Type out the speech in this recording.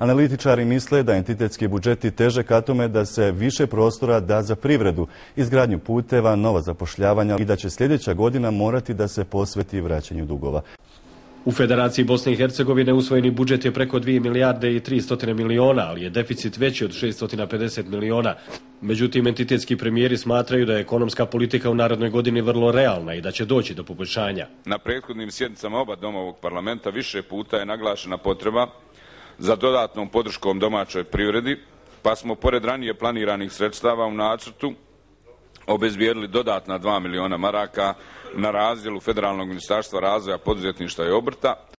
Analitičari misle da entitetski budžeti teže ka tome da se više prostora da za privredu, izgradnju puteva, nova zapošljavanja i da će sljedeća godina morati da se posveti vraćanju dugova. U Federaciji Bosne i Hercegovine usvojeni budžet je preko 2 milijarde i 300 miliona, ali je deficit veći od 650 miliona. Međutim, entitetski premijeri smatraju da je ekonomska politika u narodnoj godini vrlo realna i da će doći do poboljšanja. Na prethodnim sjednicama oba doma ovog parlamenta više puta je naglašena potreba za dodatnom podrškom domaćoj privredi, pa smo pored ranije planiranih sredstava u nacrtu obezbijedili dodatna 2 miliona maraka na razdjelu Federalnog ministarstva razvoja poduzetništva i obrta.